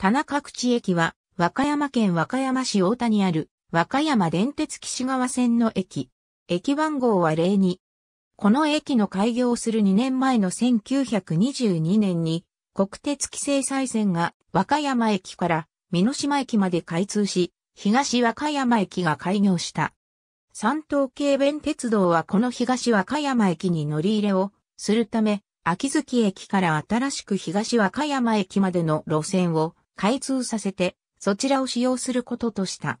田中口駅は、和歌山県和歌山市大田にある、和歌山電鉄岸川線の駅。駅番号は02。この駅の開業する2年前の1922年に、国鉄規制再線が和歌山駅から美島駅まで開通し、東和歌山駅が開業した。三東京弁鉄道はこの東和歌山駅に乗り入れをするため、秋月駅から新しく東和歌山駅までの路線を開通させて、そちらを使用することとした。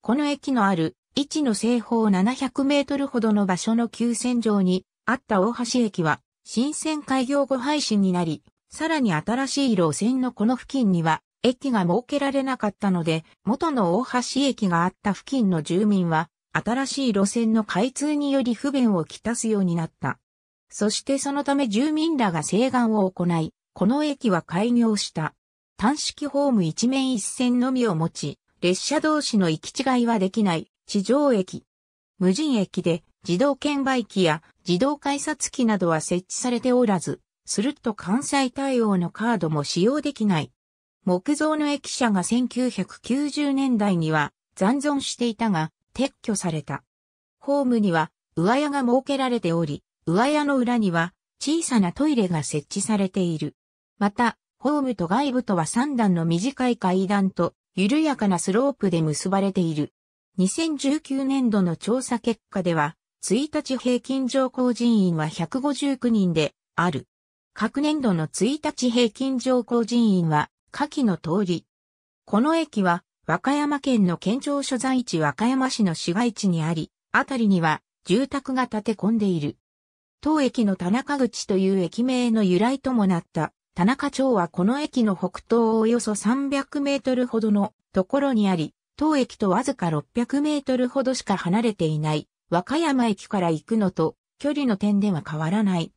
この駅のある、位置の西方700メートルほどの場所の急線上にあった大橋駅は、新線開業後廃止になり、さらに新しい路線のこの付近には、駅が設けられなかったので、元の大橋駅があった付近の住民は、新しい路線の開通により不便をきたすようになった。そしてそのため住民らが請願を行い、この駅は開業した。短式ホーム一面一線のみを持ち、列車同士の行き違いはできない地上駅。無人駅で自動券売機や自動改札機などは設置されておらず、すると関西対応のカードも使用できない。木造の駅舎が1990年代には残存していたが撤去された。ホームには上屋が設けられており、上屋の裏には小さなトイレが設置されている。また、ホームと外部とは3段の短い階段と緩やかなスロープで結ばれている。2019年度の調査結果では、1日平均乗降人員は159人である。各年度の1日平均乗降人員は下記の通り。この駅は和歌山県の県庁所在地和歌山市の市街地にあり、あたりには住宅が建て込んでいる。当駅の田中口という駅名の由来ともなった田中町はこの駅の北東およそ300メートルほどのところにあり、当駅とわずか600メートルほどしか離れていない、和歌山駅から行くのと距離の点では変わらない。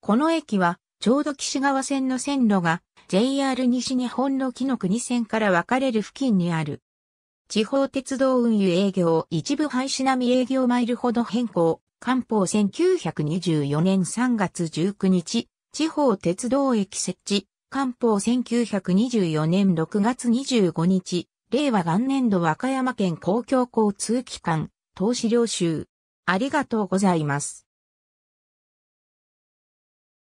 この駅は、ちょうど岸川線の線路が JR 西日本の木の国線から分かれる付近にある。地方鉄道運輸営業一部廃止並み営業マイルほど変更。官報1924年3月19日、地方鉄道駅設置、官報1924年6月25日、令和元年度和歌山県公共交通機関、投資領収。ありがとうございます。